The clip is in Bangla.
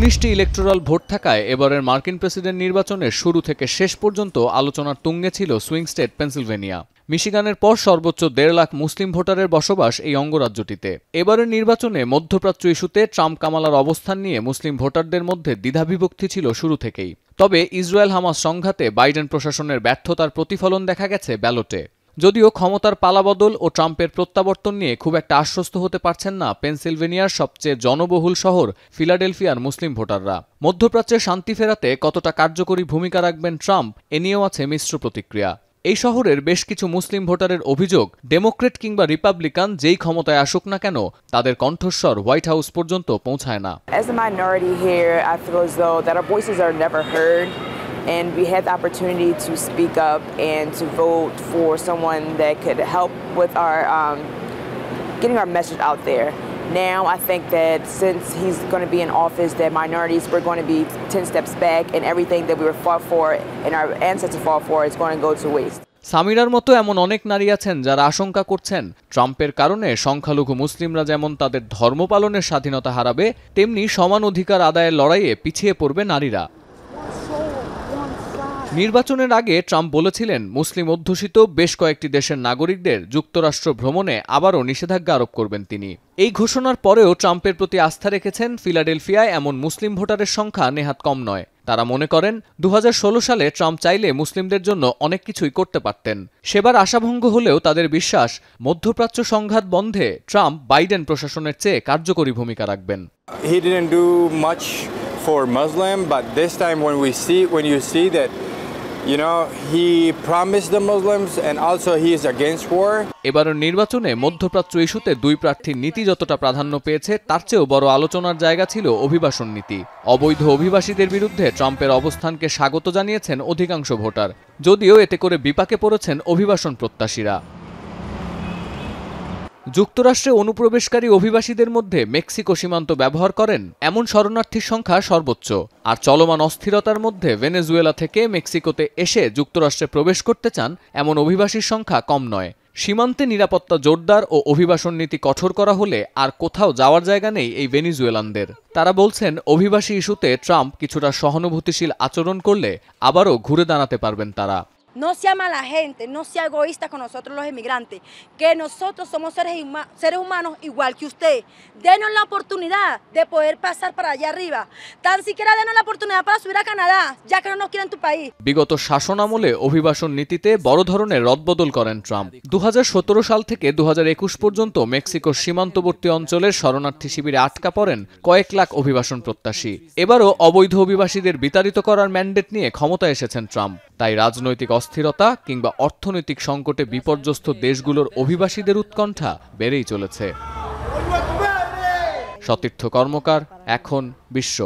উনিশটি ইলেকট্রাল ভোট থাকায় এবারের মার্কিন প্রেসিডেন্ট নির্বাচনের শুরু থেকে শেষ পর্যন্ত আলোচনার তুঙ্গে ছিল সুইং স্টেট পেনসিলভেনিয়া মিশিগানের পর সর্বোচ্চ দেড় লাখ মুসলিম ভোটারের বসবাস এই অঙ্গরাজ্যটিতে এবারের নির্বাচনে মধ্যপ্রাচ্য ইস্যুতে ট্রাম্প কামালার অবস্থান নিয়ে মুসলিম ভোটারদের মধ্যে দ্বিধাবিভক্তি ছিল শুরু থেকেই তবে ইসরায়েল হামাস সংঘাতে বাইডেন প্রশাসনের ব্যর্থতার প্রতিফলন দেখা গেছে ব্যালটে যদিও ক্ষমতার পালাবদল ও ট্রাম্পের প্রত্যাবর্তন নিয়ে খুব একটা আশ্বস্ত হতে পারছেন না পেনসিলভেনিয়ার সবচেয়ে জনবহুল শহর ফিলাডেলফিয়ার মুসলিম ভোটাররা মধ্যপ্রাচ্যে শান্তি ফেরাতে কতটা কার্যকরী ভূমিকা রাখবেন ট্রাম্প এ নিয়েও আছে মিশ্র প্রতিক্রিয়া এই শহরের বেশ কিছু মুসলিম ভোটারের অভিযোগ ডেমোক্রেট কিংবা রিপাবলিকান যেই ক্ষমতায় আসুক না কেন তাদের কণ্ঠস্বর হোয়াইট হাউস পর্যন্ত পৌঁছায় না and we had the opportunity to speak up and to vote for someone that could help with our um, getting our message out there. Now I think that since he's going to be in office, that minorities we're going to be ten steps back, and everything that we were fought for and our ancestors fought for is going to go to waste. সামিরার মতো এমন অনেক নারী আছেন যারা আশঙ্কা করছেন ট্রাম্পের কারণে সংখ্যালঘু মুসলিমরা যেমন তাদের ধর্ম পালনের স্বাধীনতা হারাবে তেমনি সমান অধিকার আদায়ের লড়াইয়ে পিছিয়ে পড়বে নারীরা নির্বাচনের আগে ট্রাম্প বলেছিলেন মুসলিম অধ্যুষিত বেশ কয়েকটি দেশের নাগরিকদের যুক্তরাষ্ট্র ভ্রমণে আবারও নিষেধাজ্ঞা আরোপ করবেন তিনি এই ঘোষণার পরেও ট্রাম্পের প্রতি আস্থা রেখেছেন ফিলাডেলফিয়ায় এমন মুসলিম ভোটারের সংখ্যা নেহাত কম নয় তারা মনে করেন দু সালে ট্রাম্প চাইলে মুসলিমদের জন্য অনেক কিছুই করতে পারতেন সেবার আশাভঙ্গ হলেও তাদের বিশ্বাস মধ্যপ্রাচ্য সংঘাত বন্ধে ট্রাম্প বাইডেন প্রশাসনের চেয়ে কার্যকরী ভূমিকা রাখবেন for Muslim, but this time when we see when you see that You know, he promised the Muslims and also he is against war. এবারের নির্বাচনে মধ্যপ্রাচ্য ইস্যুতে দুই প্রার্থীর নীতি যতটা প্রাধান্য পেয়েছে তার চেয়েও বড় আলোচনার জায়গা ছিল অভিবাসন নীতি অবৈধ অভিবাসীদের বিরুদ্ধে ট্রাম্পের অবস্থানকে স্বাগত জানিয়েছেন অধিকাংশ ভোটার যদিও এতে করে বিপাকে পড়েছেন অভিবাসন প্রত্যাশীরা যুক্তরাষ্ট্রে অনুপ্রবেশকারী অভিবাসীদের মধ্যে মেক্সিকো সীমান্ত ব্যবহার করেন এমন শরণার্থীর সংখ্যা সর্বোচ্চ আর চলমান অস্থিরতার মধ্যে ভেনেজুয়েলা থেকে মেক্সিকোতে এসে যুক্তরাষ্ট্রে প্রবেশ করতে চান এমন অভিবাসীর সংখ্যা কম নয় সীমান্তে নিরাপত্তা জোরদার ও অভিবাসন নীতি কঠোর করা হলে আর কোথাও যাওয়ার জায়গা নেই এই ভেনিজুয়েলানদের তারা বলছেন অভিবাসী ইস্যুতে ট্রাম্প কিছুটা সহানুভূতিশীল আচরণ করলে আবারও ঘুরে দাঁড়াতে পারবেন তারা No sea mala gente, no sea egoísta con nosotros los inmigrantes, que nosotros somos seres, huma, seres humanos igual que usted. Denos la oportunidad de poder pasar para allá arriba. Tan siquiera denos la oportunidad para subir a Canadá, ya que no nos quieren tu país. বিগত শাসন আমলে অভিবাসন নীতিতে বড় ধরনের রদবদল করেন ট্রাম্প দু সাল থেকে দু পর্যন্ত মেক্সিকোর সীমান্তবর্তী অঞ্চলের শরণার্থী শিবিরে আটকা পড়েন কয়েক লাখ অভিবাসন প্রত্যাশী এবারও অবৈধ অভিবাসীদের বিতাড়িত করার ম্যান্ডেট নিয়ে ক্ষমতা এসেছেন ট্রাম্প তাই রাজনৈতিক অস্থিরতা কিংবা অর্থনৈতিক সংকটে বিপর্যস্ত দেশগুলোর অভিবাসীদের উৎকণ্ঠা বেড়েই চলেছে সতীর্থ কর্মকার এখন বিশ্ব